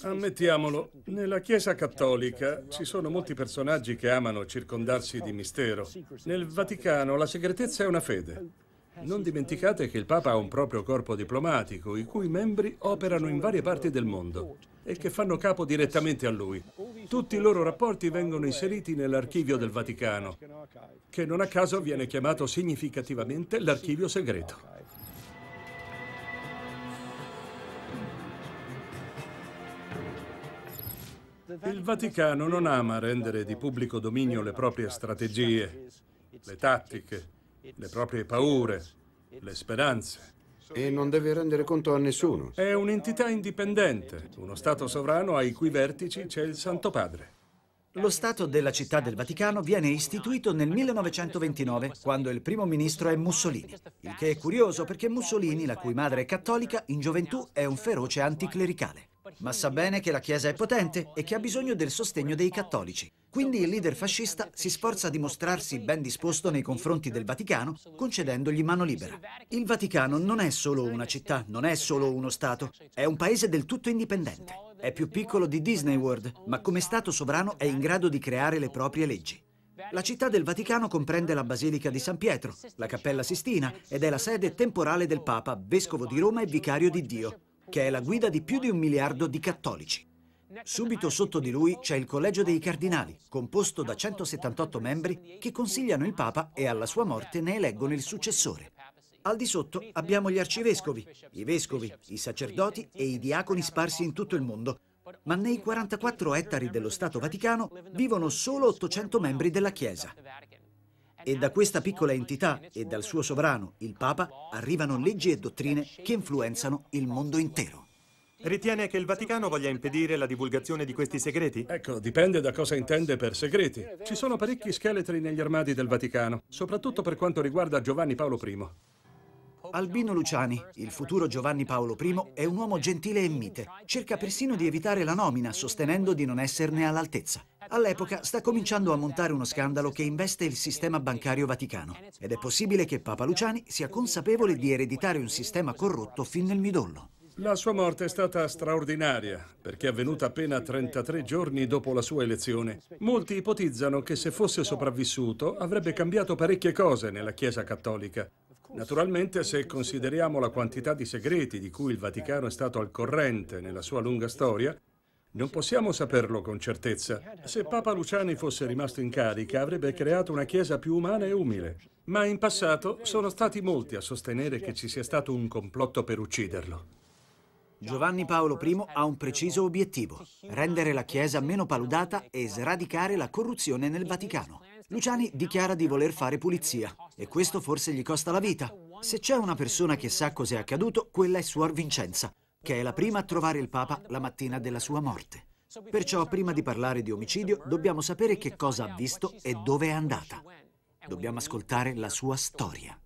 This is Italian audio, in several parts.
Ammettiamolo, nella Chiesa Cattolica ci sono molti personaggi che amano circondarsi di mistero. Nel Vaticano la segretezza è una fede. Non dimenticate che il Papa ha un proprio corpo diplomatico, i cui membri operano in varie parti del mondo e che fanno capo direttamente a lui. Tutti i loro rapporti vengono inseriti nell'archivio del Vaticano, che non a caso viene chiamato significativamente l'archivio segreto. Il Vaticano non ama rendere di pubblico dominio le proprie strategie, le tattiche, le proprie paure, le speranze. E non deve rendere conto a nessuno. È un'entità indipendente, uno Stato sovrano ai cui vertici c'è il Santo Padre. Lo Stato della Città del Vaticano viene istituito nel 1929, quando il primo ministro è Mussolini. Il che è curioso perché Mussolini, la cui madre è cattolica, in gioventù è un feroce anticlericale ma sa bene che la Chiesa è potente e che ha bisogno del sostegno dei cattolici. Quindi il leader fascista si sforza di mostrarsi ben disposto nei confronti del Vaticano, concedendogli mano libera. Il Vaticano non è solo una città, non è solo uno Stato, è un paese del tutto indipendente. È più piccolo di Disney World, ma come Stato sovrano è in grado di creare le proprie leggi. La città del Vaticano comprende la Basilica di San Pietro, la Cappella Sistina ed è la sede temporale del Papa, vescovo di Roma e vicario di Dio, che è la guida di più di un miliardo di cattolici. Subito sotto di lui c'è il Collegio dei Cardinali, composto da 178 membri che consigliano il Papa e alla sua morte ne eleggono il successore. Al di sotto abbiamo gli arcivescovi, i vescovi, i sacerdoti e i diaconi sparsi in tutto il mondo, ma nei 44 ettari dello Stato Vaticano vivono solo 800 membri della Chiesa. E da questa piccola entità e dal suo sovrano, il Papa, arrivano leggi e dottrine che influenzano il mondo intero. Ritiene che il Vaticano voglia impedire la divulgazione di questi segreti? Ecco, dipende da cosa intende per segreti. Ci sono parecchi scheletri negli armadi del Vaticano, soprattutto per quanto riguarda Giovanni Paolo I. Albino Luciani, il futuro Giovanni Paolo I, è un uomo gentile e mite. Cerca persino di evitare la nomina, sostenendo di non esserne all'altezza. All'epoca sta cominciando a montare uno scandalo che investe il sistema bancario vaticano ed è possibile che Papa Luciani sia consapevole di ereditare un sistema corrotto fin nel midollo. La sua morte è stata straordinaria, perché è avvenuta appena 33 giorni dopo la sua elezione. Molti ipotizzano che se fosse sopravvissuto avrebbe cambiato parecchie cose nella Chiesa Cattolica. Naturalmente, se consideriamo la quantità di segreti di cui il Vaticano è stato al corrente nella sua lunga storia, non possiamo saperlo con certezza. Se Papa Luciani fosse rimasto in carica avrebbe creato una chiesa più umana e umile. Ma in passato sono stati molti a sostenere che ci sia stato un complotto per ucciderlo. Giovanni Paolo I ha un preciso obiettivo, rendere la Chiesa meno paludata e sradicare la corruzione nel Vaticano. Luciani dichiara di voler fare pulizia e questo forse gli costa la vita. Se c'è una persona che sa cos'è accaduto, quella è Suor Vincenza, che è la prima a trovare il Papa la mattina della sua morte. Perciò prima di parlare di omicidio dobbiamo sapere che cosa ha visto e dove è andata. Dobbiamo ascoltare la sua storia.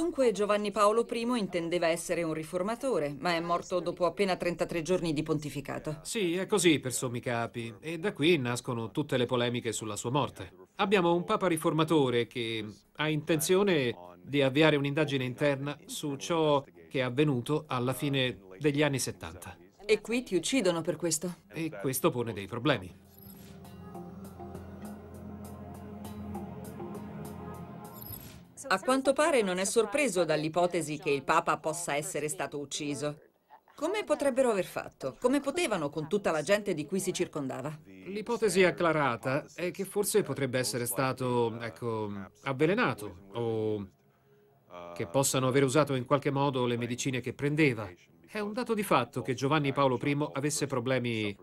Dunque Giovanni Paolo I intendeva essere un riformatore, ma è morto dopo appena 33 giorni di pontificato. Sì, è così per sommi capi e da qui nascono tutte le polemiche sulla sua morte. Abbiamo un papa riformatore che ha intenzione di avviare un'indagine interna su ciò che è avvenuto alla fine degli anni 70. E qui ti uccidono per questo. E questo pone dei problemi. a quanto pare non è sorpreso dall'ipotesi che il Papa possa essere stato ucciso. Come potrebbero aver fatto? Come potevano con tutta la gente di cui si circondava? L'ipotesi acclarata è che forse potrebbe essere stato, ecco, avvelenato o che possano aver usato in qualche modo le medicine che prendeva. È un dato di fatto che Giovanni Paolo I avesse problemi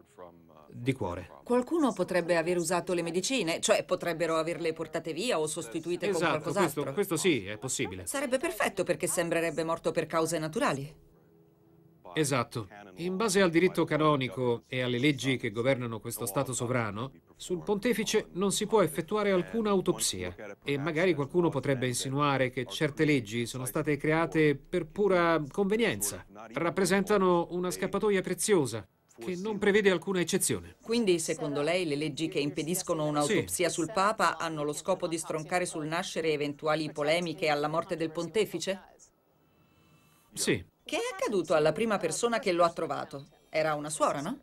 di cuore. Qualcuno potrebbe aver usato le medicine, cioè potrebbero averle portate via o sostituite esatto, con qualcos'altro. Questo, questo sì, è possibile. Sarebbe perfetto perché sembrerebbe morto per cause naturali. Esatto. In base al diritto canonico e alle leggi che governano questo Stato sovrano, sul pontefice non si può effettuare alcuna autopsia e magari qualcuno potrebbe insinuare che certe leggi sono state create per pura convenienza, rappresentano una scappatoia preziosa che non prevede alcuna eccezione. Quindi, secondo lei, le leggi che impediscono un'autopsia sì. sul Papa hanno lo scopo di stroncare sul nascere eventuali polemiche alla morte del pontefice? Sì. Che è accaduto alla prima persona che lo ha trovato? Era una suora, no?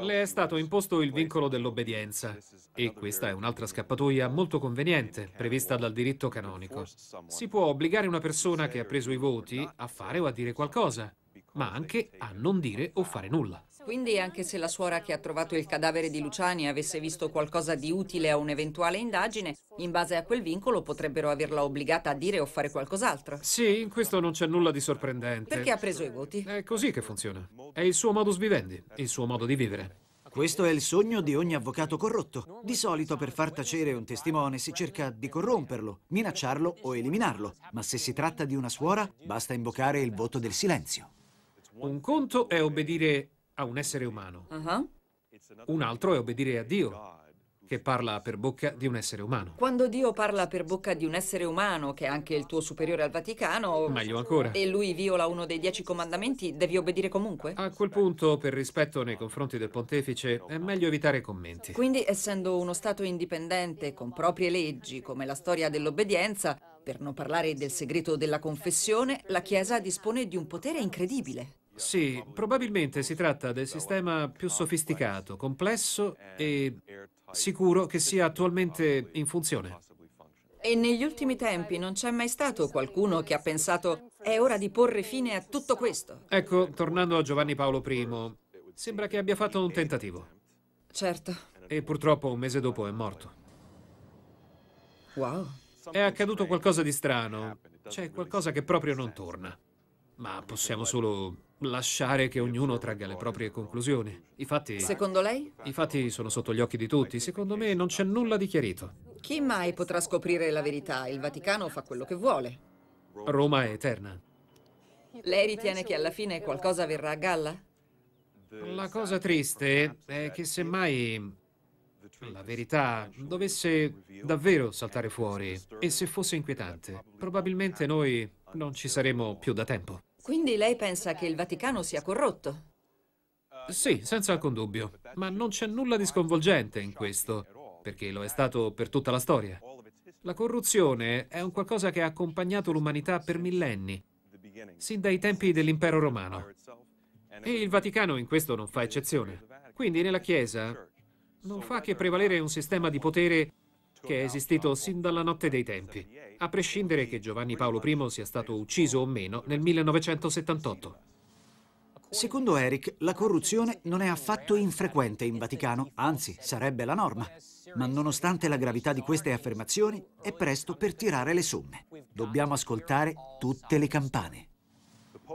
Le è stato imposto il vincolo dell'obbedienza e questa è un'altra scappatoia molto conveniente prevista dal diritto canonico. Si può obbligare una persona che ha preso i voti a fare o a dire qualcosa ma anche a non dire o fare nulla. Quindi anche se la suora che ha trovato il cadavere di Luciani avesse visto qualcosa di utile a un'eventuale indagine, in base a quel vincolo potrebbero averla obbligata a dire o fare qualcos'altro. Sì, in questo non c'è nulla di sorprendente. Perché ha preso i voti? È così che funziona. È il suo modus vivendi, il suo modo di vivere. Questo è il sogno di ogni avvocato corrotto. Di solito per far tacere un testimone si cerca di corromperlo, minacciarlo o eliminarlo, ma se si tratta di una suora basta invocare il voto del silenzio. Un conto è obbedire a un essere umano, uh-huh. un altro è obbedire a Dio, che parla per bocca di un essere umano. Quando Dio parla per bocca di un essere umano, che è anche il tuo superiore al Vaticano, meglio ancora, e lui viola uno dei dieci comandamenti, devi obbedire comunque? A quel punto, per rispetto nei confronti del pontefice, è meglio evitare commenti. Quindi, essendo uno Stato indipendente, con proprie leggi, come la storia dell'obbedienza, per non parlare del segreto della confessione, la Chiesa dispone di un potere incredibile. Sì, probabilmente si tratta del sistema più sofisticato, complesso e sicuro che sia attualmente in funzione. E negli ultimi tempi non c'è mai stato qualcuno che ha pensato è ora di porre fine a tutto questo. Ecco, tornando a Giovanni Paolo I, sembra che abbia fatto un tentativo. Certo. E purtroppo un mese dopo è morto. Wow. È accaduto qualcosa di strano. C'è qualcosa che proprio non torna ma possiamo solo lasciare che ognuno tragga le proprie conclusioni. I fatti... Secondo lei? I fatti sono sotto gli occhi di tutti. Secondo me non c'è nulla di chiarito. Chi mai potrà scoprire la verità? Il Vaticano fa quello che vuole. Roma è eterna. Lei ritiene che alla fine qualcosa verrà a galla? La cosa triste è che semmai la verità dovesse davvero saltare fuori e se fosse inquietante, probabilmente noi non ci saremo più da tempo. Quindi lei pensa che il Vaticano sia corrotto? Sì, senza alcun dubbio. Ma non c'è nulla di sconvolgente in questo, perché lo è stato per tutta la storia. La corruzione è un qualcosa che ha accompagnato l'umanità per millenni, sin dai tempi dell'impero romano. E il Vaticano in questo non fa eccezione. Quindi nella Chiesa non fa che prevalere un sistema di potere che è esistito sin dalla notte dei tempi, a prescindere che Giovanni Paolo I sia stato ucciso o meno nel 1978. Secondo Eric, la corruzione non è affatto infrequente in Vaticano, anzi sarebbe la norma. Ma nonostante la gravità di queste affermazioni, è presto per tirare le somme. Dobbiamo ascoltare tutte le campane.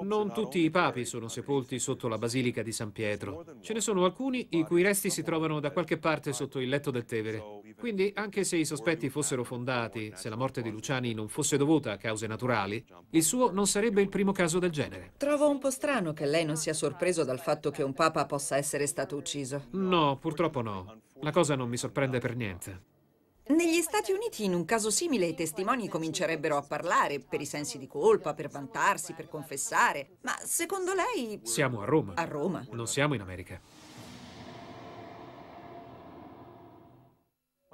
Non tutti i papi sono sepolti sotto la Basilica di San Pietro. Ce ne sono alcuni i cui resti si trovano da qualche parte sotto il letto del Tevere. Quindi, anche se i sospetti fossero fondati, se la morte di Luciani non fosse dovuta a cause naturali, il suo non sarebbe il primo caso del genere. Trovo un po' strano che lei non sia sorpreso dal fatto che un papa possa essere stato ucciso. No, purtroppo no. La cosa non mi sorprende per niente. Negli Stati Uniti in un caso simile i testimoni comincerebbero a parlare per i sensi di colpa, per vantarsi, per confessare. Ma secondo lei... Siamo a Roma. A Roma. Non siamo in America.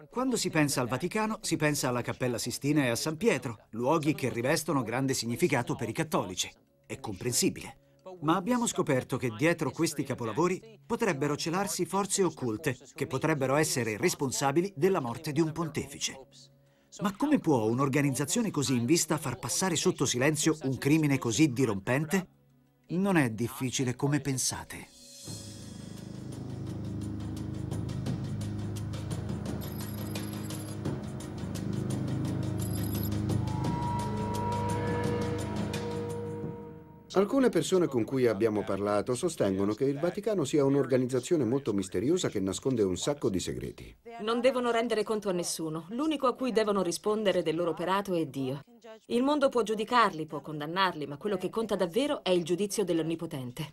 Quando si pensa al Vaticano, si pensa alla Cappella Sistina e a San Pietro, luoghi che rivestono grande significato per i cattolici. È comprensibile ma abbiamo scoperto che dietro questi capolavori potrebbero celarsi forze occulte che potrebbero essere responsabili della morte di un pontefice. Ma come può un'organizzazione così in vista far passare sotto silenzio un crimine così dirompente? Non è difficile come pensate. Alcune persone con cui abbiamo parlato sostengono che il Vaticano sia un'organizzazione molto misteriosa che nasconde un sacco di segreti. Non devono rendere conto a nessuno. L'unico a cui devono rispondere del loro operato è Dio. Il mondo può giudicarli, può condannarli, ma quello che conta davvero è il giudizio dell'Onnipotente.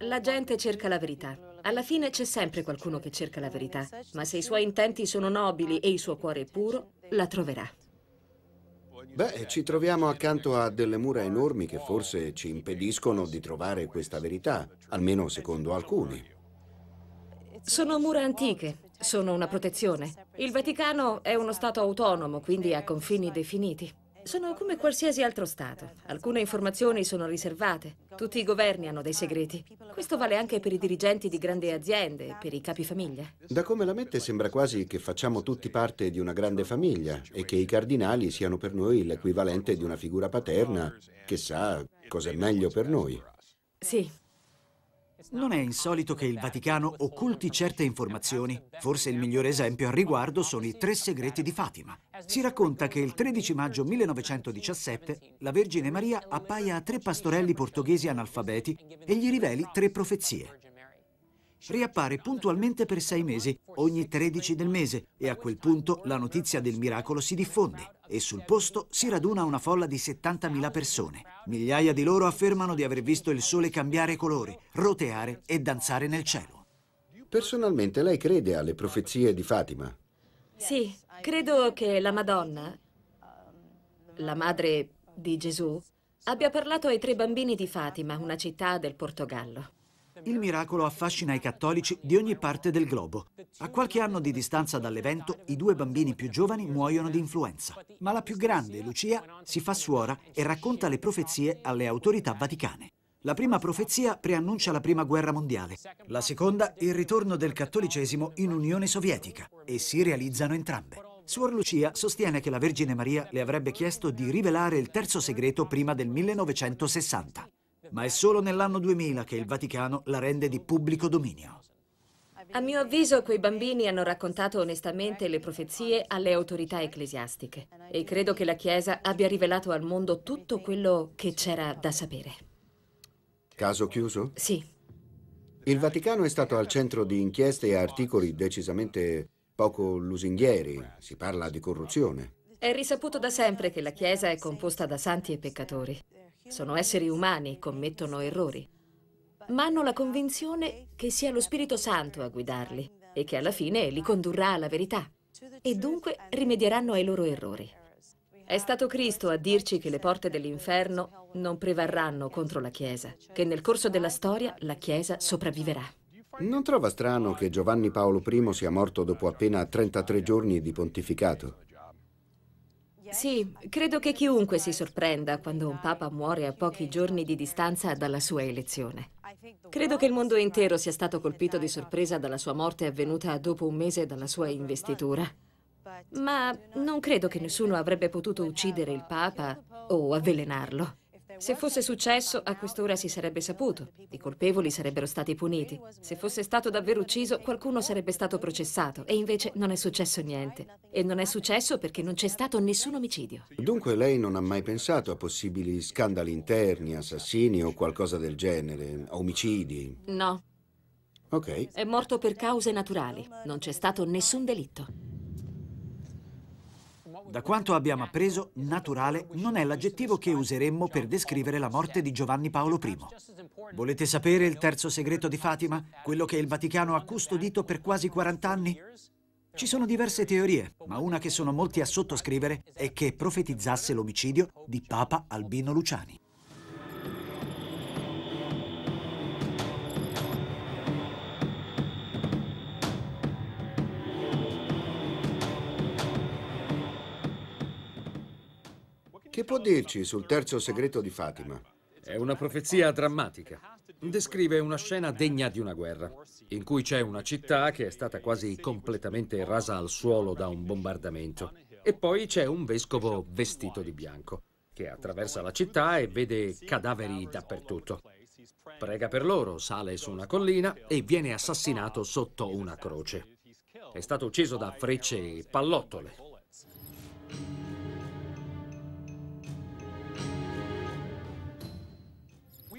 La gente cerca la verità. Alla fine c'è sempre qualcuno che cerca la verità, ma se i suoi intenti sono nobili e il suo cuore è puro, la troverà. Beh, ci troviamo accanto a delle mura enormi che forse ci impediscono di trovare questa verità, almeno secondo alcuni. Sono mura antiche, sono una protezione. Il Vaticano è uno Stato autonomo, quindi ha confini definiti. Sono come qualsiasi altro Stato. Alcune informazioni sono riservate. Tutti i governi hanno dei segreti. Questo vale anche per i dirigenti di grandi aziende, per i capi famiglia. Da come la mette sembra quasi che facciamo tutti parte di una grande famiglia e che i cardinali siano per noi l'equivalente di una figura paterna che sa cosa è meglio per noi. Sì, non è insolito che il Vaticano occulti certe informazioni. Forse il migliore esempio al riguardo sono i tre segreti di Fatima. Si racconta che il 13 maggio 1917 la Vergine Maria appaia a tre pastorelli portoghesi analfabeti e gli riveli tre profezie. Riappare puntualmente per sei mesi, ogni 13 del mese, e a quel punto la notizia del miracolo si diffonde e sul posto si raduna una folla di 70.000 persone. Migliaia di loro affermano di aver visto il sole cambiare colore, roteare e danzare nel cielo. Personalmente lei crede alle profezie di Fatima? Sì, credo che la Madonna, la madre di Gesù, abbia parlato ai tre bambini di Fatima, una città del Portogallo. Il miracolo affascina i cattolici di ogni parte del globo. A qualche anno di distanza dall'evento, i due bambini più giovani muoiono di influenza. Ma la più grande, Lucia, si fa suora e racconta le profezie alle autorità vaticane. La prima profezia preannuncia la prima guerra mondiale, la seconda il ritorno del cattolicesimo in Unione Sovietica e si realizzano entrambe. Suor Lucia sostiene che la Vergine Maria le avrebbe chiesto di rivelare il terzo segreto prima del 1960 ma è solo nell'anno 2000 che il Vaticano la rende di pubblico dominio. A mio avviso quei bambini hanno raccontato onestamente le profezie alle autorità ecclesiastiche e credo che la Chiesa abbia rivelato al mondo tutto quello che c'era da sapere. Caso chiuso? Sì. Il Vaticano è stato al centro di inchieste e articoli decisamente poco lusinghieri, si parla di corruzione. È risaputo da sempre che la Chiesa è composta da santi e peccatori. Sono esseri umani, commettono errori, ma hanno la convinzione che sia lo Spirito Santo a guidarli e che alla fine li condurrà alla verità e dunque rimedieranno ai loro errori. È stato Cristo a dirci che le porte dell'inferno non prevarranno contro la Chiesa, che nel corso della storia la Chiesa sopravviverà. Non trova strano che Giovanni Paolo I sia morto dopo appena 33 giorni di pontificato? Sì, credo che chiunque si sorprenda quando un papa muore a pochi giorni di distanza dalla sua elezione. Credo che il mondo intero sia stato colpito di sorpresa dalla sua morte avvenuta dopo un mese dalla sua investitura. Ma non credo che nessuno avrebbe potuto uccidere il papa o avvelenarlo. Se fosse successo, a quest'ora si sarebbe saputo. I colpevoli sarebbero stati puniti. Se fosse stato davvero ucciso, qualcuno sarebbe stato processato. E invece non è successo niente. E non è successo perché non c'è stato nessun omicidio. Dunque lei non ha mai pensato a possibili scandali interni, assassini o qualcosa del genere, omicidi? No. Ok. È morto per cause naturali. Non c'è stato nessun delitto. Da quanto abbiamo appreso, naturale non è l'aggettivo che useremmo per descrivere la morte di Giovanni Paolo I. Volete sapere il terzo segreto di Fatima? Quello che il Vaticano ha custodito per quasi 40 anni? Ci sono diverse teorie, ma una che sono molti a sottoscrivere è che profetizzasse l'omicidio di Papa Albino Luciani. Che può dirci sul terzo segreto di Fatima? È una profezia drammatica. Descrive una scena degna di una guerra, in cui c'è una città che è stata quasi completamente rasa al suolo da un bombardamento. E poi c'è un vescovo vestito di bianco, che attraversa la città e vede cadaveri dappertutto. Prega per loro, sale su una collina e viene assassinato sotto una croce. È stato ucciso da frecce e pallottole.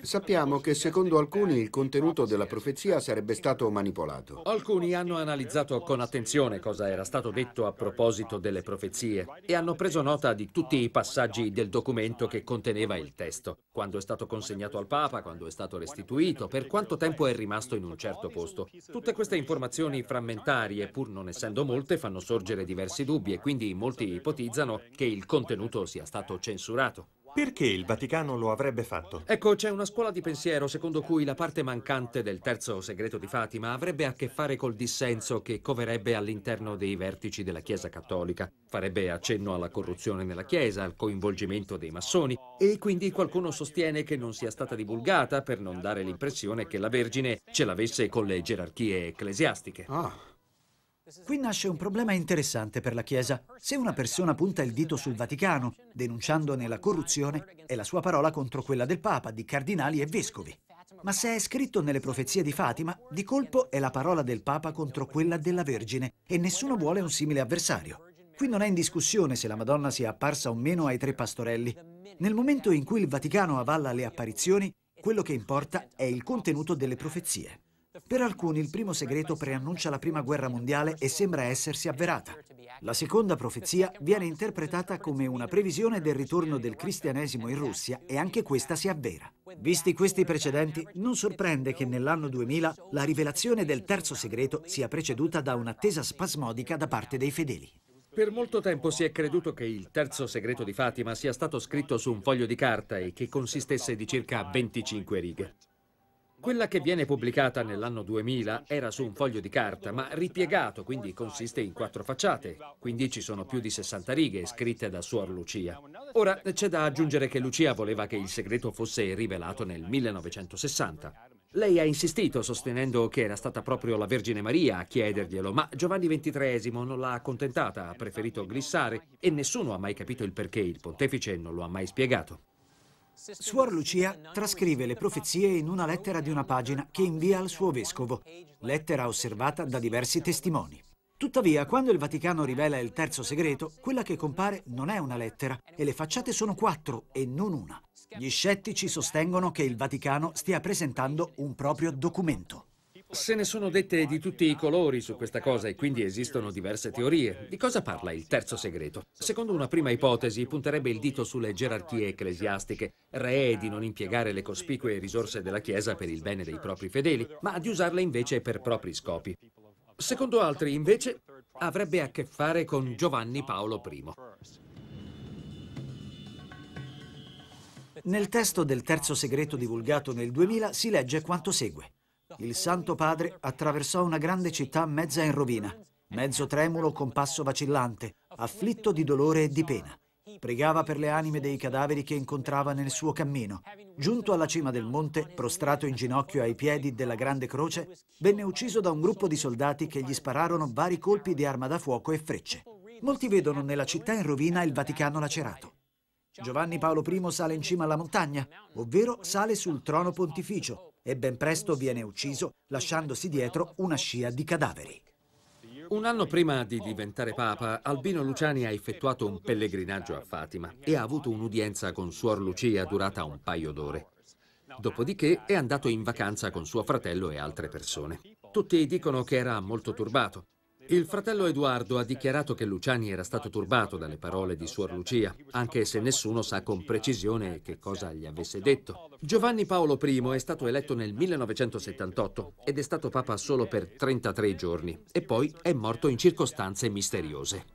Sappiamo che secondo alcuni il contenuto della profezia sarebbe stato manipolato. Alcuni hanno analizzato con attenzione cosa era stato detto a proposito delle profezie e hanno preso nota di tutti i passaggi del documento che conteneva il testo, quando è stato consegnato al Papa, quando è stato restituito, per quanto tempo è rimasto in un certo posto. Tutte queste informazioni frammentarie, pur non essendo molte, fanno sorgere diversi dubbi e quindi molti ipotizzano che il contenuto sia stato censurato. Perché il Vaticano lo avrebbe fatto? Ecco, c'è una scuola di pensiero secondo cui la parte mancante del terzo segreto di Fatima avrebbe a che fare col dissenso che coverebbe all'interno dei vertici della Chiesa cattolica. Farebbe accenno alla corruzione nella Chiesa, al coinvolgimento dei massoni e quindi qualcuno sostiene che non sia stata divulgata per non dare l'impressione che la Vergine ce l'avesse con le gerarchie ecclesiastiche. Ah. Qui nasce un problema interessante per la Chiesa. Se una persona punta il dito sul Vaticano, denunciandone la corruzione, è la sua parola contro quella del Papa, di cardinali e vescovi. Ma se è scritto nelle profezie di Fatima, di colpo è la parola del Papa contro quella della Vergine e nessuno vuole un simile avversario. Qui non è in discussione se la Madonna sia apparsa o meno ai tre pastorelli. Nel momento in cui il Vaticano avalla le apparizioni, quello che importa è il contenuto delle profezie. Per alcuni il primo segreto preannuncia la prima guerra mondiale e sembra essersi avverata. La seconda profezia viene interpretata come una previsione del ritorno del cristianesimo in Russia e anche questa si avvera. Visti questi precedenti, non sorprende che nell'anno 2000 la rivelazione del terzo segreto sia preceduta da un'attesa spasmodica da parte dei fedeli. Per molto tempo si è creduto che il terzo segreto di Fatima sia stato scritto su un foglio di carta e che consistesse di circa 25 righe. Quella che viene pubblicata nell'anno 2000 era su un foglio di carta, ma ripiegato, quindi consiste in quattro facciate, quindi ci sono più di 60 righe scritte da Suor Lucia. Ora, c'è da aggiungere che Lucia voleva che il segreto fosse rivelato nel 1960. Lei ha insistito sostenendo che era stata proprio la Vergine Maria a chiederglielo, ma Giovanni XXIII non l'ha accontentata, ha preferito glissare e nessuno ha mai capito il perché, il pontefice non lo ha mai spiegato. Suor Lucia trascrive le profezie in una lettera di una pagina che invia al suo vescovo, lettera osservata da diversi testimoni. Tuttavia, quando il Vaticano rivela il terzo segreto, quella che compare non è una lettera e le facciate sono quattro e non una. Gli scettici sostengono che il Vaticano stia presentando un proprio documento. Se ne sono dette di tutti i colori su questa cosa e quindi esistono diverse teorie. Di cosa parla il terzo segreto? Secondo una prima ipotesi punterebbe il dito sulle gerarchie ecclesiastiche, ree di non impiegare le cospicue risorse della Chiesa per il bene dei propri fedeli, ma di usarle invece per propri scopi. Secondo altri, invece, avrebbe a che fare con Giovanni Paolo I. Nel testo del terzo segreto divulgato nel 2000 si legge quanto segue il Santo Padre attraversò una grande città mezza in rovina, mezzo tremulo con passo vacillante, afflitto di dolore e di pena. Pregava per le anime dei cadaveri che incontrava nel suo cammino. Giunto alla cima del monte, prostrato in ginocchio ai piedi della grande croce, venne ucciso da un gruppo di soldati che gli spararono vari colpi di arma da fuoco e frecce. Molti vedono nella città in rovina il Vaticano lacerato. Giovanni Paolo I sale in cima alla montagna, ovvero sale sul trono pontificio, e ben presto viene ucciso lasciandosi dietro una scia di cadaveri. Un anno prima di diventare papa, Albino Luciani ha effettuato un pellegrinaggio a Fatima e ha avuto un'udienza con Suor Lucia durata un paio d'ore. Dopodiché è andato in vacanza con suo fratello e altre persone. Tutti dicono che era molto turbato. Il fratello Edoardo ha dichiarato che Luciani era stato turbato dalle parole di Suor Lucia, anche se nessuno sa con precisione che cosa gli avesse detto. Giovanni Paolo I è stato eletto nel 1978 ed è stato papa solo per 33 giorni e poi è morto in circostanze misteriose.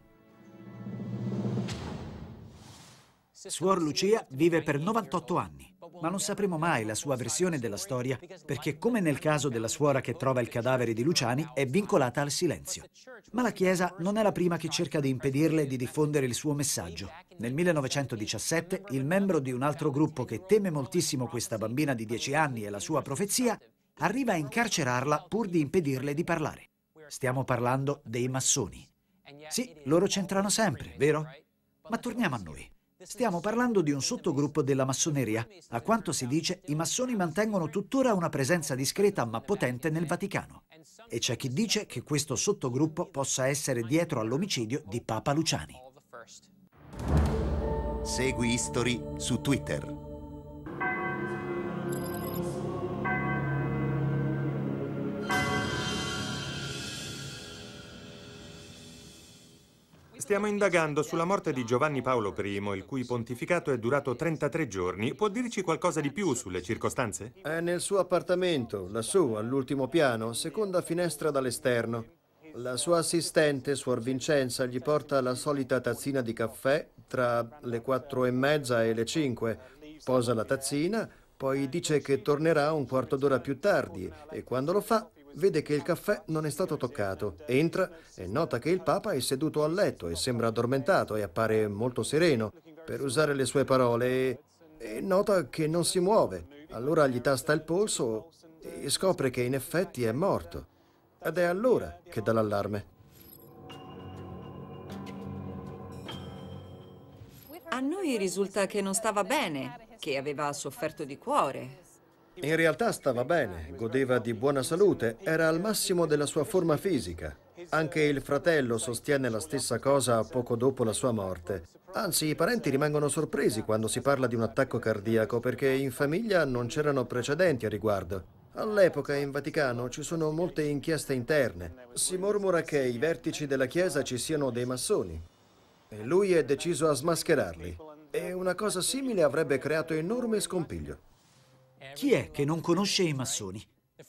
Suor Lucia vive per 98 anni ma non sapremo mai la sua versione della storia, perché come nel caso della suora che trova il cadavere di Luciani, è vincolata al silenzio. Ma la Chiesa non è la prima che cerca di impedirle di diffondere il suo messaggio. Nel 1917 il membro di un altro gruppo che teme moltissimo questa bambina di 10 anni e la sua profezia arriva a incarcerarla pur di impedirle di parlare. Stiamo parlando dei massoni. Sì, loro c'entrano sempre, vero? Ma torniamo a noi. Stiamo parlando di un sottogruppo della massoneria. A quanto si dice, i massoni mantengono tuttora una presenza discreta ma potente nel Vaticano. E c'è chi dice che questo sottogruppo possa essere dietro all'omicidio di Papa Luciani. Segui History su Twitter. Stiamo indagando sulla morte di Giovanni Paolo I, il cui pontificato è durato 33 giorni. Può dirci qualcosa di più sulle circostanze? È nel suo appartamento, lassù, all'ultimo piano, seconda finestra dall'esterno. La sua assistente, Suor Vincenza, gli porta la solita tazzina di caffè tra le quattro e mezza e le cinque. Posa la tazzina, poi dice che tornerà un quarto d'ora più tardi e quando lo fa vede che il caffè non è stato toccato, entra e nota che il Papa è seduto a letto e sembra addormentato e appare molto sereno, per usare le sue parole, e, nota che non si muove. Allora gli tasta il polso e scopre che in effetti è morto. Ed è allora che dà l'allarme. A noi risulta che non stava bene, che aveva sofferto di cuore, in realtà stava bene, godeva di buona salute, era al massimo della sua forma fisica. Anche il fratello sostiene la stessa cosa poco dopo la sua morte. Anzi, i parenti rimangono sorpresi quando si parla di un attacco cardiaco perché in famiglia non c'erano precedenti a riguardo. All'epoca in Vaticano ci sono molte inchieste interne. Si mormora che ai vertici della Chiesa ci siano dei massoni. E lui è deciso a smascherarli. E una cosa simile avrebbe creato enorme scompiglio. Chi è che non conosce i massoni?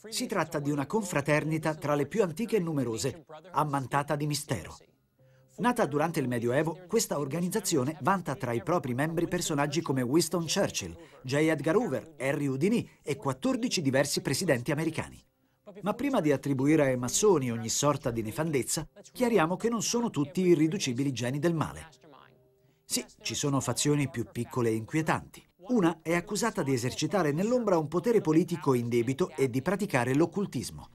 Si tratta di una confraternita tra le più antiche e numerose, ammantata di mistero. Nata durante il Medioevo, questa organizzazione vanta tra i propri membri personaggi come Winston Churchill, J. Edgar Hoover, Harry Houdini e 14 diversi presidenti americani. Ma prima di attribuire ai massoni ogni sorta di nefandezza, chiariamo che non sono tutti irriducibili geni del male. Sì, ci sono fazioni più piccole e inquietanti. Una è accusata di esercitare nell'ombra un potere politico indebito e di praticare l'occultismo.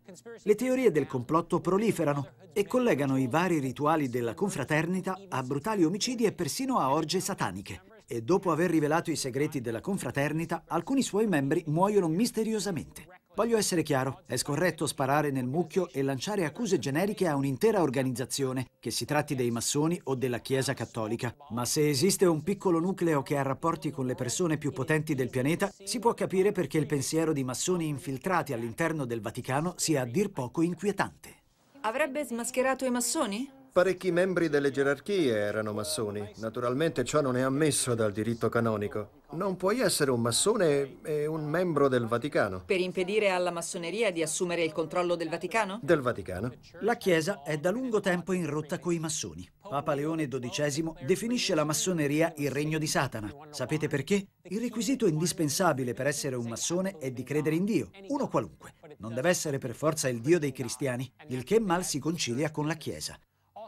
Le teorie del complotto proliferano e collegano i vari rituali della confraternita a brutali omicidi e persino a orge sataniche. E dopo aver rivelato i segreti della confraternita, alcuni suoi membri muoiono misteriosamente. Voglio essere chiaro, è scorretto sparare nel mucchio e lanciare accuse generiche a un'intera organizzazione, che si tratti dei massoni o della Chiesa cattolica. Ma se esiste un piccolo nucleo che ha rapporti con le persone più potenti del pianeta, si può capire perché il pensiero di massoni infiltrati all'interno del Vaticano sia a dir poco inquietante. Avrebbe smascherato i massoni? Parecchi membri delle gerarchie erano massoni. Naturalmente ciò non è ammesso dal diritto canonico. Non puoi essere un massone e un membro del Vaticano. Per impedire alla massoneria di assumere il controllo del Vaticano? Del Vaticano. La Chiesa è da lungo tempo in rotta coi massoni. Papa Leone XII definisce la massoneria il regno di Satana. Sapete perché? Il requisito indispensabile per essere un massone è di credere in Dio, uno qualunque. Non deve essere per forza il Dio dei cristiani, il che mal si concilia con la Chiesa.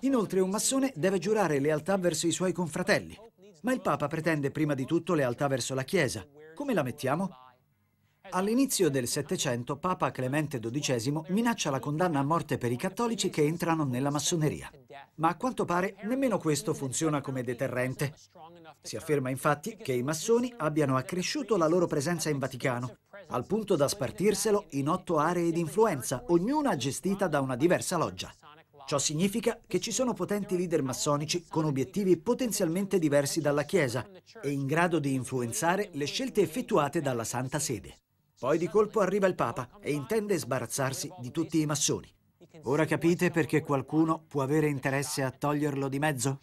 Inoltre un massone deve giurare lealtà verso i suoi confratelli, ma il Papa pretende prima di tutto lealtà verso la Chiesa. Come la mettiamo? All'inizio del Settecento Papa Clemente XII minaccia la condanna a morte per i cattolici che entrano nella massoneria. Ma a quanto pare nemmeno questo funziona come deterrente. Si afferma infatti che i massoni abbiano accresciuto la loro presenza in Vaticano, al punto da spartirselo in otto aree di influenza, ognuna gestita da una diversa loggia. Ciò significa che ci sono potenti leader massonici con obiettivi potenzialmente diversi dalla Chiesa e in grado di influenzare le scelte effettuate dalla Santa Sede. Poi di colpo arriva il Papa e intende sbarazzarsi di tutti i massoni. Ora capite perché qualcuno può avere interesse a toglierlo di mezzo?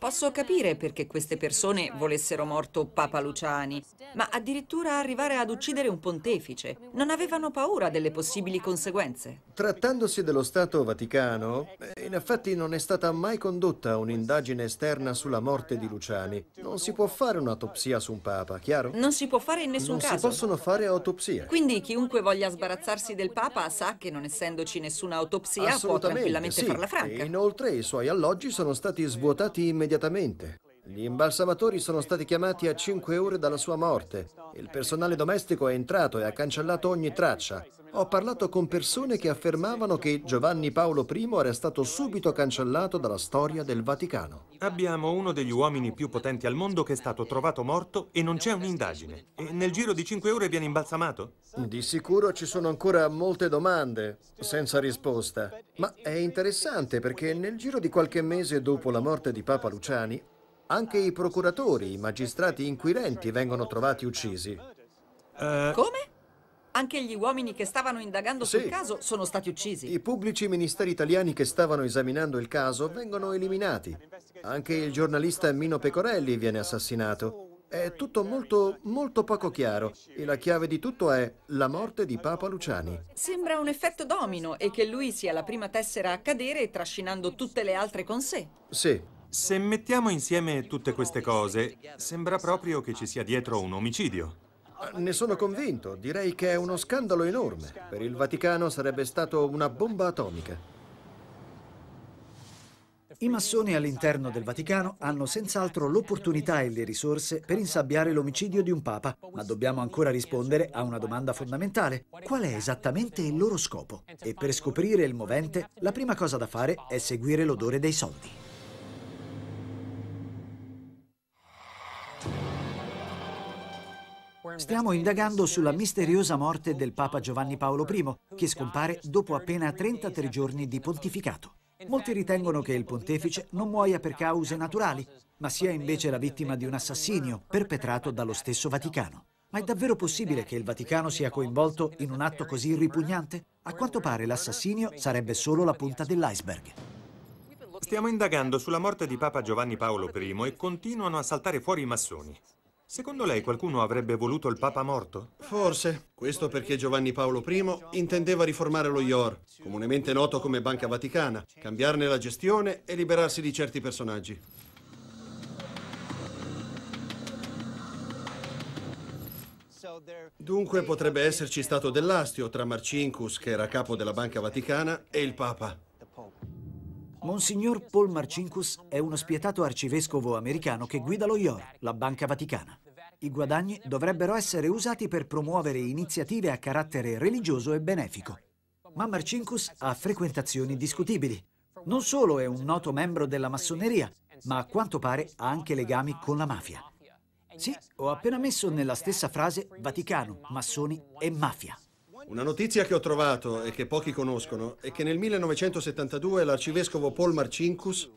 Posso capire perché queste persone volessero morto Papa Luciani, ma addirittura arrivare ad uccidere un pontefice. Non avevano paura delle possibili conseguenze. Trattandosi dello Stato Vaticano, in effetti non è stata mai condotta un'indagine esterna sulla morte di Luciani. Non si può fare un'autopsia su un Papa, chiaro? Non si può fare in nessun non caso. Non si possono fare autopsie. Quindi chiunque voglia sbarazzarsi del Papa sa che non essendoci nessuna autopsia può tranquillamente sì. farla franca. E inoltre i suoi alloggi sono stati svuotati immediatamente immediatamente. Gli imbalsamatori sono stati chiamati a 5 ore dalla sua morte. Il personale domestico è entrato e ha cancellato ogni traccia. Ho parlato con persone che affermavano che Giovanni Paolo I era stato subito cancellato dalla storia del Vaticano. Abbiamo uno degli uomini più potenti al mondo che è stato trovato morto e non c'è un'indagine. E nel giro di 5 ore viene imbalsamato? Di sicuro ci sono ancora molte domande senza risposta. Ma è interessante perché nel giro di qualche mese dopo la morte di Papa Luciani, anche i procuratori, i magistrati inquirenti vengono trovati uccisi. Eh, Come? Anche gli uomini che stavano indagando sì. sul caso sono stati uccisi. I pubblici ministeri italiani che stavano esaminando il caso vengono eliminati. Anche il giornalista Mino Pecorelli viene assassinato. È tutto molto, molto poco chiaro e la chiave di tutto è la morte di Papa Luciani. Sembra un effetto domino e che lui sia la prima tessera a cadere trascinando tutte le altre con sé. Sì. Se mettiamo insieme tutte queste cose, sembra proprio che ci sia dietro un omicidio. Eh, ne sono convinto, direi che è uno scandalo enorme. Per il Vaticano sarebbe stato una bomba atomica. I massoni all'interno del Vaticano hanno senz'altro l'opportunità e le risorse per insabbiare l'omicidio di un papa, ma dobbiamo ancora rispondere a una domanda fondamentale. Qual è esattamente il loro scopo? E per scoprire il movente, la prima cosa da fare è seguire l'odore dei soldi. Stiamo indagando sulla misteriosa morte del Papa Giovanni Paolo I, che scompare dopo appena 33 giorni di pontificato. Molti ritengono che il pontefice non muoia per cause naturali, ma sia invece la vittima di un assassinio perpetrato dallo stesso Vaticano. Ma è davvero possibile che il Vaticano sia coinvolto in un atto così ripugnante? A quanto pare l'assassinio sarebbe solo la punta dell'iceberg. Stiamo indagando sulla morte di Papa Giovanni Paolo I e continuano a saltare fuori i massoni. Secondo lei qualcuno avrebbe voluto il Papa morto? Forse. Questo perché Giovanni Paolo I intendeva riformare lo IOR, comunemente noto come Banca Vaticana, cambiarne la gestione e liberarsi di certi personaggi. Dunque potrebbe esserci stato dell'astio tra Marcinkus, che era capo della Banca Vaticana, e il Papa. Monsignor Paul Marcinkus è uno spietato arcivescovo americano che guida lo IOR, la Banca Vaticana. I guadagni dovrebbero essere usati per promuovere iniziative a carattere religioso e benefico. Ma Marcinkus ha frequentazioni discutibili. Non solo è un noto membro della massoneria, ma a quanto pare ha anche legami con la mafia. Sì, ho appena messo nella stessa frase Vaticano, massoni e mafia. Una notizia che ho trovato e che pochi conoscono è che nel 1972 l'arcivescovo Paul Marcinkus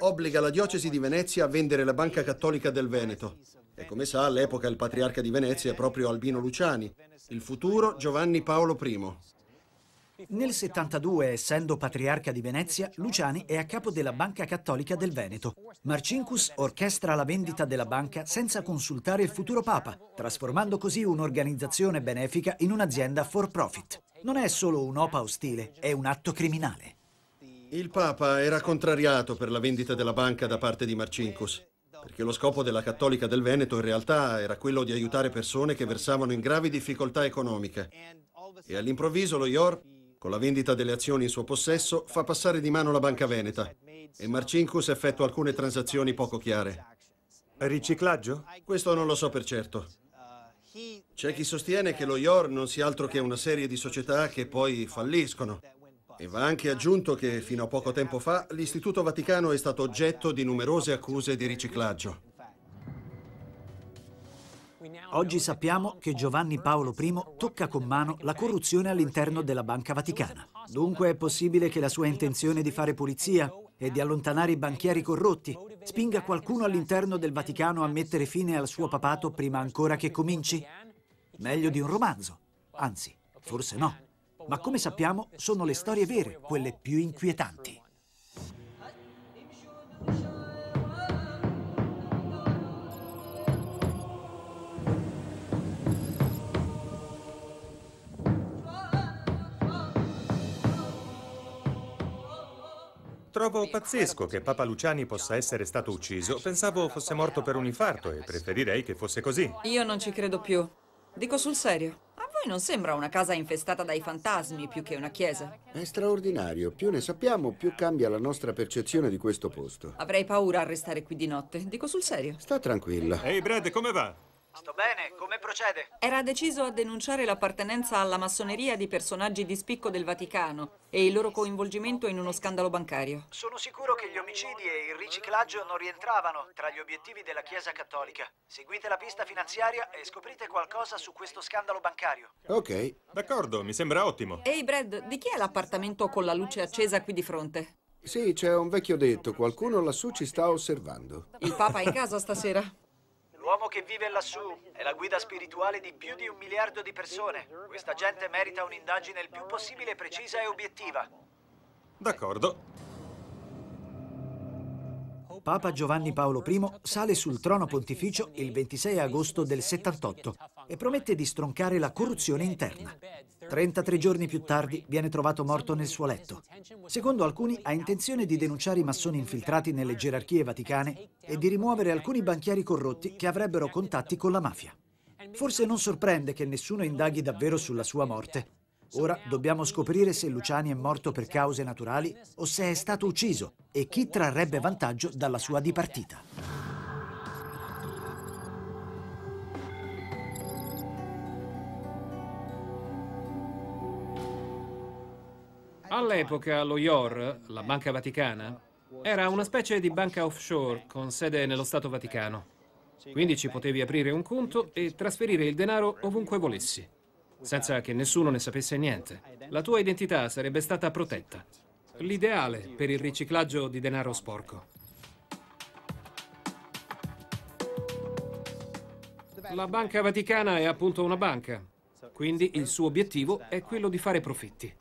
obbliga la diocesi di Venezia a vendere la Banca Cattolica del Veneto. E come sa, all'epoca il patriarca di Venezia è proprio Albino Luciani, il futuro Giovanni Paolo I. Nel 72, essendo patriarca di Venezia, Luciani è a capo della Banca Cattolica del Veneto. Marcinkus orchestra la vendita della banca senza consultare il futuro Papa, trasformando così un'organizzazione benefica in un'azienda for profit. Non è solo un'opa ostile, è un atto criminale. Il Papa era contrariato per la vendita della banca da parte di Marcinkus, perché lo scopo della Cattolica del Veneto in realtà era quello di aiutare persone che versavano in gravi difficoltà economiche. E all'improvviso lo IOR con la vendita delle azioni in suo possesso fa passare di mano la Banca Veneta e Marcinkus effettua alcune transazioni poco chiare. Riciclaggio? Questo non lo so per certo. C'è chi sostiene che lo IOR non sia altro che una serie di società che poi falliscono. E va anche aggiunto che fino a poco tempo fa l'Istituto Vaticano è stato oggetto di numerose accuse di riciclaggio. Oggi sappiamo che Giovanni Paolo I tocca con mano la corruzione all'interno della Banca Vaticana. Dunque è possibile che la sua intenzione di fare pulizia e di allontanare i banchieri corrotti spinga qualcuno all'interno del Vaticano a mettere fine al suo papato prima ancora che cominci? Meglio di un romanzo. Anzi, forse no. Ma come sappiamo, sono le storie vere, quelle più inquietanti. Trovo pazzesco che Papa Luciani possa essere stato ucciso. Pensavo fosse morto per un infarto e preferirei che fosse così. Io non ci credo più. Dico sul serio. A voi non sembra una casa infestata dai fantasmi più che una chiesa? È straordinario. Più ne sappiamo, più cambia la nostra percezione di questo posto. Avrei paura a restare qui di notte. Dico sul serio. Sta tranquilla. Ehi, Brad, come va? Sto bene, come procede? Era deciso a denunciare l'appartenenza alla massoneria di personaggi di spicco del Vaticano e il loro coinvolgimento in uno scandalo bancario. Sono sicuro che gli omicidi e il riciclaggio non rientravano tra gli obiettivi della Chiesa Cattolica. Seguite la pista finanziaria e scoprite qualcosa su questo scandalo bancario. Ok. D'accordo, mi sembra ottimo. Ehi Brad, di chi è l'appartamento con la luce accesa qui di fronte? Sì, c'è un vecchio detto, qualcuno lassù ci sta osservando. Il Papa è in casa stasera. L'uomo che vive lassù è la guida spirituale di più di un miliardo di persone. Questa gente merita un'indagine il più possibile precisa e obiettiva. D'accordo. Papa Giovanni Paolo I sale sul trono pontificio il 26 agosto del 78 e promette di stroncare la corruzione interna. 33 giorni più tardi viene trovato morto nel suo letto. Secondo alcuni ha intenzione di denunciare i massoni infiltrati nelle gerarchie vaticane e di rimuovere alcuni banchieri corrotti che avrebbero contatti con la mafia. Forse non sorprende che nessuno indaghi davvero sulla sua morte, Ora dobbiamo scoprire se Luciani è morto per cause naturali o se è stato ucciso e chi trarrebbe vantaggio dalla sua dipartita. All'epoca lo IOR, la Banca Vaticana, era una specie di banca offshore con sede nello Stato Vaticano. Quindi ci potevi aprire un conto e trasferire il denaro ovunque volessi senza che nessuno ne sapesse niente. La tua identità sarebbe stata protetta. L'ideale per il riciclaggio di denaro sporco. La Banca Vaticana è appunto una banca, quindi il suo obiettivo è quello di fare profitti.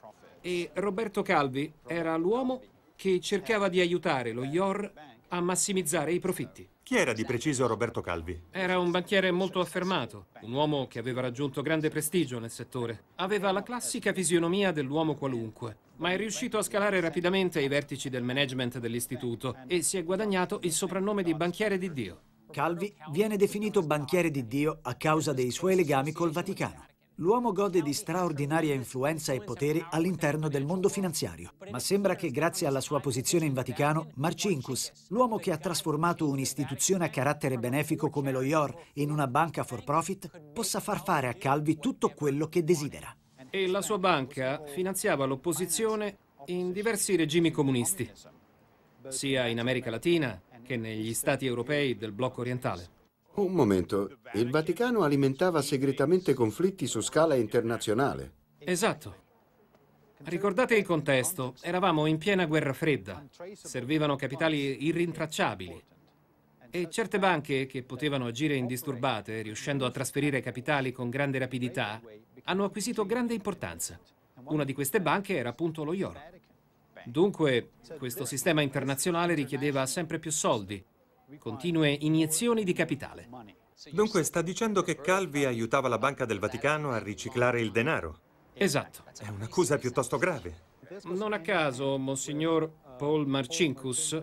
E Roberto Calvi era l'uomo che cercava di aiutare lo IOR a massimizzare i profitti. Chi era di preciso Roberto Calvi? Era un banchiere molto affermato, un uomo che aveva raggiunto grande prestigio nel settore. Aveva la classica fisionomia dell'uomo qualunque, ma è riuscito a scalare rapidamente ai vertici del management dell'istituto e si è guadagnato il soprannome di banchiere di Dio. Calvi viene definito banchiere di Dio a causa dei suoi legami col Vaticano. L'uomo gode di straordinaria influenza e potere all'interno del mondo finanziario, ma sembra che grazie alla sua posizione in Vaticano, Marcinkus, l'uomo che ha trasformato un'istituzione a carattere benefico come lo IOR in una banca for profit, possa far fare a Calvi tutto quello che desidera. E la sua banca finanziava l'opposizione in diversi regimi comunisti, sia in America Latina che negli stati europei del blocco orientale. Un momento, il Vaticano alimentava segretamente conflitti su scala internazionale. Esatto. Ricordate il contesto, eravamo in piena guerra fredda, servivano capitali irrintracciabili e certe banche che potevano agire indisturbate, riuscendo a trasferire capitali con grande rapidità, hanno acquisito grande importanza. Una di queste banche era appunto lo IOR. Dunque, questo sistema internazionale richiedeva sempre più soldi continue iniezioni di capitale. Dunque sta dicendo che Calvi aiutava la Banca del Vaticano a riciclare il denaro? Esatto. È un'accusa piuttosto grave. Non a caso, Monsignor Paul Marcinkus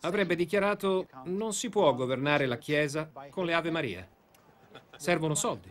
avrebbe dichiarato non si può governare la Chiesa con le Ave Maria. Servono soldi.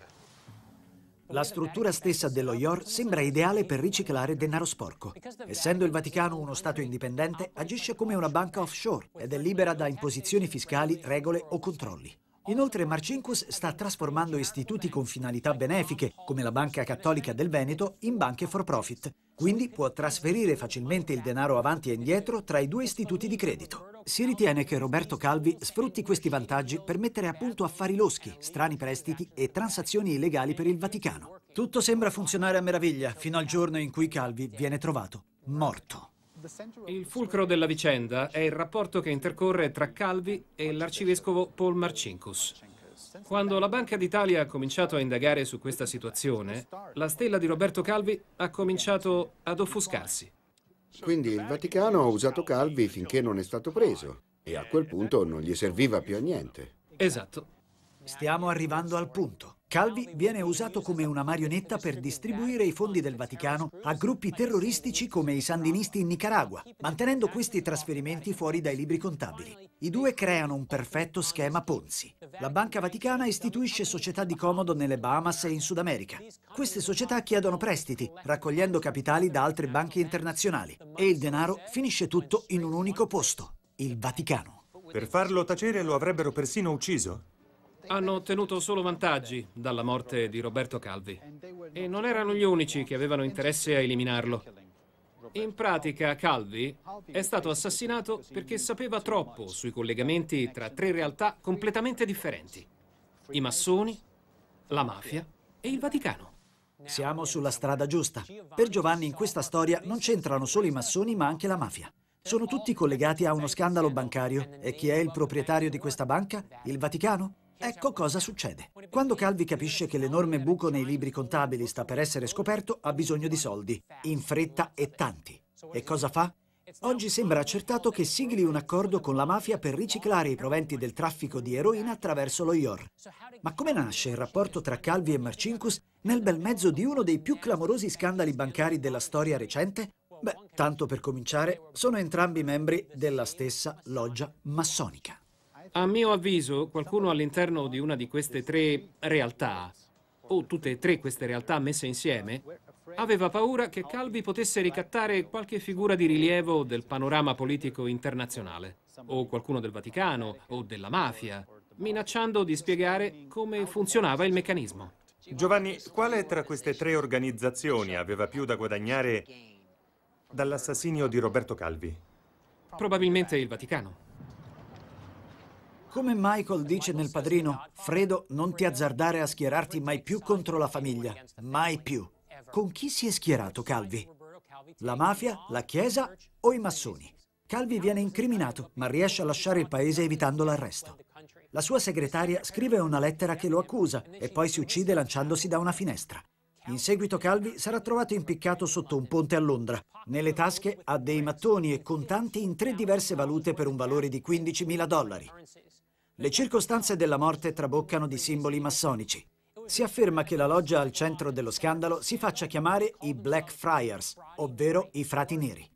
La struttura stessa dello IOR sembra ideale per riciclare denaro sporco. Essendo il Vaticano uno Stato indipendente, agisce come una banca offshore ed è libera da imposizioni fiscali, regole o controlli. Inoltre Marcinkus sta trasformando istituti con finalità benefiche, come la Banca Cattolica del Veneto, in banche for profit. Quindi può trasferire facilmente il denaro avanti e indietro tra i due istituti di credito. Si ritiene che Roberto Calvi sfrutti questi vantaggi per mettere a punto affari loschi, strani prestiti e transazioni illegali per il Vaticano. Tutto sembra funzionare a meraviglia fino al giorno in cui Calvi viene trovato morto. Il fulcro della vicenda è il rapporto che intercorre tra Calvi e l'arcivescovo Paul Marcinkus. Quando la Banca d'Italia ha cominciato a indagare su questa situazione, la stella di Roberto Calvi ha cominciato ad offuscarsi. Quindi il Vaticano ha usato Calvi finché non è stato preso e a quel punto non gli serviva più a niente. Esatto. Stiamo arrivando al punto. Calvi viene usato come una marionetta per distribuire i fondi del Vaticano a gruppi terroristici come i sandinisti in Nicaragua, mantenendo questi trasferimenti fuori dai libri contabili. I due creano un perfetto schema Ponzi. La Banca Vaticana istituisce società di comodo nelle Bahamas e in Sud America. Queste società chiedono prestiti, raccogliendo capitali da altre banche internazionali, e il denaro finisce tutto in un unico posto, il Vaticano. Per farlo tacere lo avrebbero persino ucciso hanno ottenuto solo vantaggi dalla morte di Roberto Calvi e non erano gli unici che avevano interesse a eliminarlo. In pratica Calvi è stato assassinato perché sapeva troppo sui collegamenti tra tre realtà completamente differenti. I massoni, la mafia e il Vaticano. Siamo sulla strada giusta. Per Giovanni in questa storia non c'entrano solo i massoni ma anche la mafia. Sono tutti collegati a uno scandalo bancario. E chi è il proprietario di questa banca? Il Vaticano? Ecco, ecco cosa succede. Quando Calvi capisce che l'enorme buco nei libri contabili sta per essere scoperto, ha bisogno di soldi, in fretta e tanti. E cosa fa? Oggi sembra accertato che sigli un accordo con la mafia per riciclare i proventi del traffico di eroina attraverso lo IOR. Ma come nasce il rapporto tra Calvi e Marcinkus nel bel mezzo di uno dei più clamorosi scandali bancari della storia recente? Beh, tanto per cominciare, sono entrambi membri della stessa loggia massonica. A mio avviso, qualcuno all'interno di una di queste tre realtà, o tutte e tre queste realtà messe insieme, aveva paura che Calvi potesse ricattare qualche figura di rilievo del panorama politico internazionale, o qualcuno del Vaticano, o della mafia, minacciando di spiegare come funzionava il meccanismo. Giovanni, quale tra queste tre organizzazioni aveva più da guadagnare dall'assassinio di Roberto Calvi? Probabilmente il Vaticano. Come Michael dice nel padrino, Fredo, non ti azzardare a schierarti mai più contro la famiglia, mai più. Con chi si è schierato Calvi? La mafia, la Chiesa o i massoni? Calvi viene incriminato, ma riesce a lasciare il paese evitando l'arresto. La sua segretaria scrive una lettera che lo accusa e poi si uccide lanciandosi da una finestra. In seguito Calvi sarà trovato impiccato sotto un ponte a Londra. Nelle tasche ha dei mattoni e contanti in tre diverse valute per un valore di 15.000 dollari. Le circostanze della morte traboccano di simboli massonici. Si afferma che la loggia al centro dello scandalo si faccia chiamare i Black Friars, ovvero i frati neri.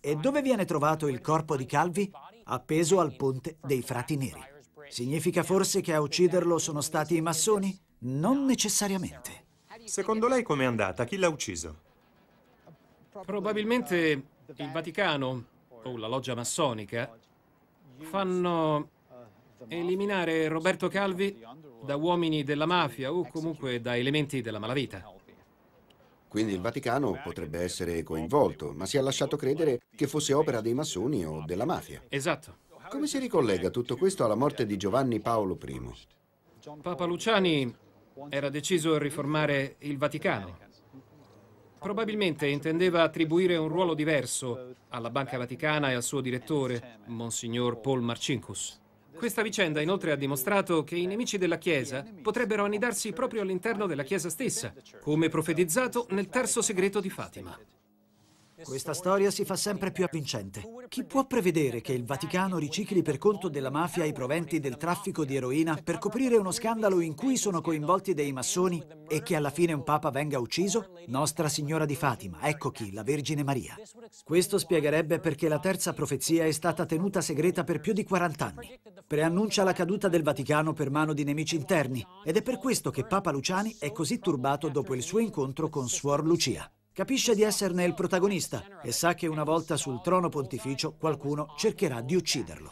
E dove viene trovato il corpo di Calvi? Appeso al ponte dei frati neri. Significa forse che a ucciderlo sono stati i massoni? Non necessariamente. Secondo lei com'è andata? Chi l'ha ucciso? Probabilmente il Vaticano o la loggia massonica fanno eliminare Roberto Calvi da uomini della mafia o comunque da elementi della malavita. Quindi il Vaticano potrebbe essere coinvolto, ma si è lasciato credere che fosse opera dei massoni o della mafia. Esatto. Come si ricollega tutto questo alla morte di Giovanni Paolo I? Papa Luciani era deciso a riformare il Vaticano. Probabilmente intendeva attribuire un ruolo diverso alla Banca Vaticana e al suo direttore, Monsignor Paul Marcinkus. Questa vicenda inoltre ha dimostrato che i nemici della Chiesa potrebbero annidarsi proprio all'interno della Chiesa stessa, come profetizzato nel terzo segreto di Fatima. Questa storia si fa sempre più avvincente. Chi può prevedere che il Vaticano ricicli per conto della mafia i proventi del traffico di eroina per coprire uno scandalo in cui sono coinvolti dei massoni e che alla fine un papa venga ucciso? Nostra Signora di Fatima, ecco chi, la Vergine Maria. Questo spiegherebbe perché la terza profezia è stata tenuta segreta per più di 40 anni. Preannuncia la caduta del Vaticano per mano di nemici interni ed è per questo che Papa Luciani è così turbato dopo il suo incontro con Suor Lucia. Capisce di esserne il protagonista e sa che una volta sul trono pontificio qualcuno cercherà di ucciderlo.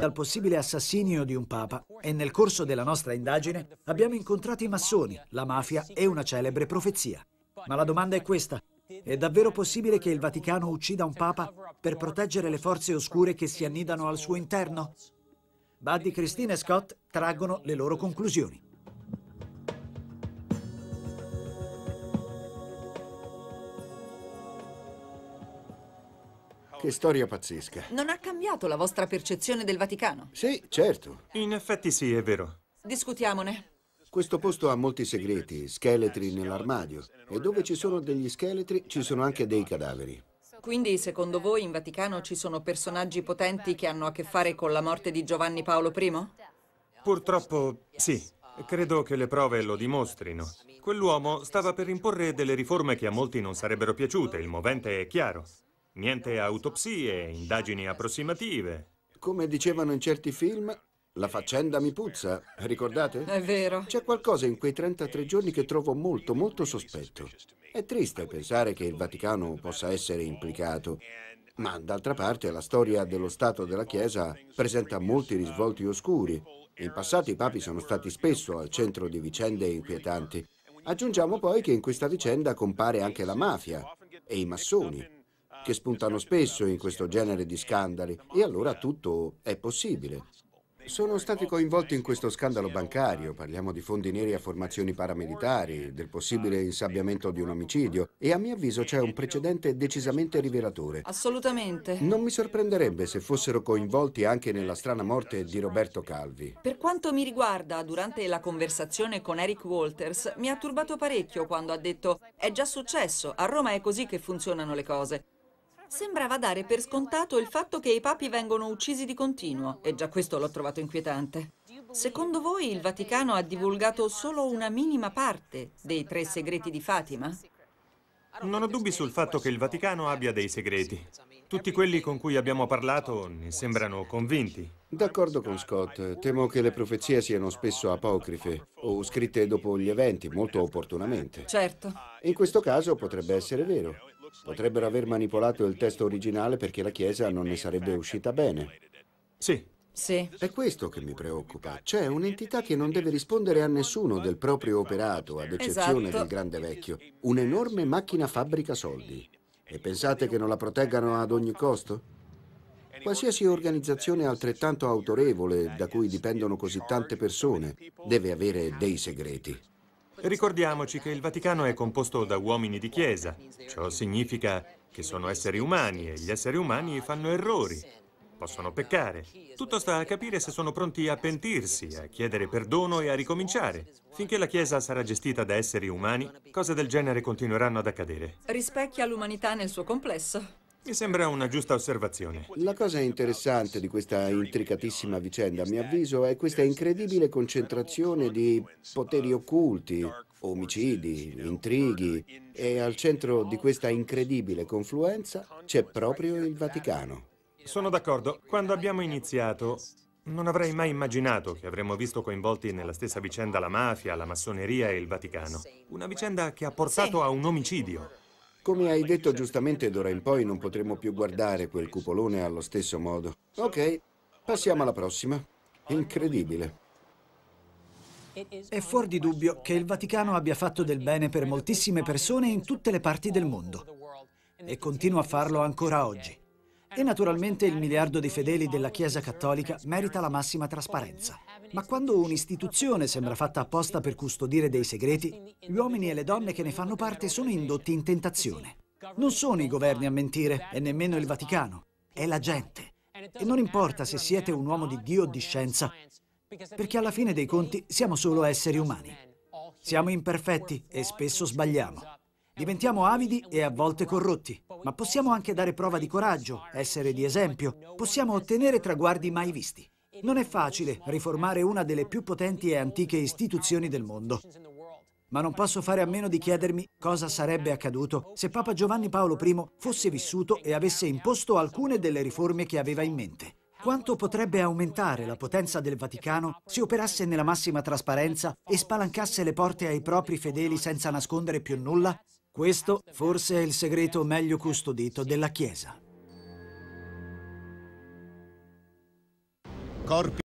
Dal possibile assassinio di un papa e nel corso della nostra indagine abbiamo incontrato i massoni, la mafia e una celebre profezia. Ma la domanda è questa, è davvero possibile che il Vaticano uccida un papa per proteggere le forze oscure che si annidano al suo interno? Buddy, Christine e Scott traggono le loro conclusioni. Che storia pazzesca. Non ha cambiato la vostra percezione del Vaticano? Sì, certo. In effetti sì, è vero. Discutiamone. Questo posto ha molti segreti, scheletri nell'armadio e dove ci sono degli scheletri ci sono anche dei cadaveri. Quindi, secondo voi, in Vaticano ci sono personaggi potenti che hanno a che fare con la morte di Giovanni Paolo I? Purtroppo sì. Credo che le prove lo dimostrino. Quell'uomo stava per imporre delle riforme che a molti non sarebbero piaciute, il movente è chiaro. Niente autopsie, indagini approssimative. Come dicevano in certi film, la faccenda mi puzza, ricordate? È vero. C'è qualcosa in quei 33 giorni che trovo molto, molto sospetto. È triste pensare che il Vaticano possa essere implicato, ma d'altra parte la storia dello Stato della Chiesa presenta molti risvolti oscuri. In passato i papi sono stati spesso al centro di vicende inquietanti. Aggiungiamo poi che in questa vicenda compare anche la mafia e i massoni che spuntano spesso in questo genere di scandali e allora tutto è possibile. Sono stati coinvolti in questo scandalo bancario, parliamo di fondi neri a formazioni paramilitari, del possibile insabbiamento di un omicidio e a mio avviso c'è un precedente decisamente rivelatore. Assolutamente. Non mi sorprenderebbe se fossero coinvolti anche nella strana morte di Roberto Calvi. Per quanto mi riguarda, durante la conversazione con Eric Walters mi ha turbato parecchio quando ha detto è già successo, a Roma è così che funzionano le cose. Sembrava dare per scontato il fatto che i papi vengono uccisi di continuo e già questo l'ho trovato inquietante. Secondo voi il Vaticano ha divulgato solo una minima parte dei tre segreti di Fatima? Non ho dubbi sul fatto che il Vaticano abbia dei segreti. Tutti quelli con cui abbiamo parlato ne sembrano convinti. D'accordo con Scott, temo che le profezie siano spesso apocrife o scritte dopo gli eventi, molto opportunamente. Certo. In questo caso potrebbe essere vero. Potrebbero aver manipolato il testo originale perché la Chiesa non ne sarebbe uscita bene. Sì. Sì. È questo che mi preoccupa. C'è un'entità che non deve rispondere a nessuno del proprio operato, ad eccezione esatto. del Grande Vecchio. Un'enorme macchina fabbrica soldi. E pensate che non la proteggano ad ogni costo? Qualsiasi organizzazione altrettanto autorevole, da cui dipendono così tante persone, deve avere dei segreti. Ricordiamoci che il Vaticano è composto da uomini di chiesa, ciò significa che sono esseri umani e gli esseri umani fanno errori, possono peccare. Tutto sta a capire se sono pronti a pentirsi, a chiedere perdono e a ricominciare. Finché la Chiesa sarà gestita da esseri umani, cose del genere continueranno ad accadere. Rispecchia l'umanità nel suo complesso. Mi sembra una giusta osservazione. La cosa interessante di questa intricatissima vicenda, a mio avviso, è questa incredibile concentrazione di poteri occulti, omicidi, intrighi e al centro di questa incredibile confluenza c'è proprio il Vaticano. Sono d'accordo. Quando abbiamo iniziato non avrei mai immaginato che avremmo visto coinvolti nella stessa vicenda la mafia, la massoneria e il Vaticano. Una vicenda che ha portato a un omicidio. Come hai detto giustamente, d'ora in poi non potremo più guardare quel cupolone allo stesso modo. Ok, passiamo alla prossima. Incredibile. È fuori di dubbio che il Vaticano abbia fatto del bene per moltissime persone in tutte le parti del mondo e continua a farlo ancora oggi. E naturalmente il miliardo di fedeli della Chiesa Cattolica merita la massima trasparenza. Ma quando un'istituzione sembra fatta apposta per custodire dei segreti, gli uomini e le donne che ne fanno parte sono indotti in tentazione. Non sono i governi a mentire e nemmeno il Vaticano, è la gente. E non importa se siete un uomo di Dio o di scienza, perché alla fine dei conti siamo solo esseri umani. Siamo imperfetti e spesso sbagliamo. Diventiamo avidi e a volte corrotti, ma possiamo anche dare prova di coraggio, essere di esempio, possiamo ottenere traguardi mai visti. Non è facile riformare una delle più potenti e antiche istituzioni del mondo. Ma non posso fare a meno di chiedermi cosa sarebbe accaduto se Papa Giovanni Paolo I fosse vissuto e avesse imposto alcune delle riforme che aveva in mente. Quanto potrebbe aumentare la potenza del Vaticano se operasse nella massima trasparenza e spalancasse le porte ai propri fedeli senza nascondere più nulla? Questo forse è il segreto meglio custodito della Chiesa. Corpi.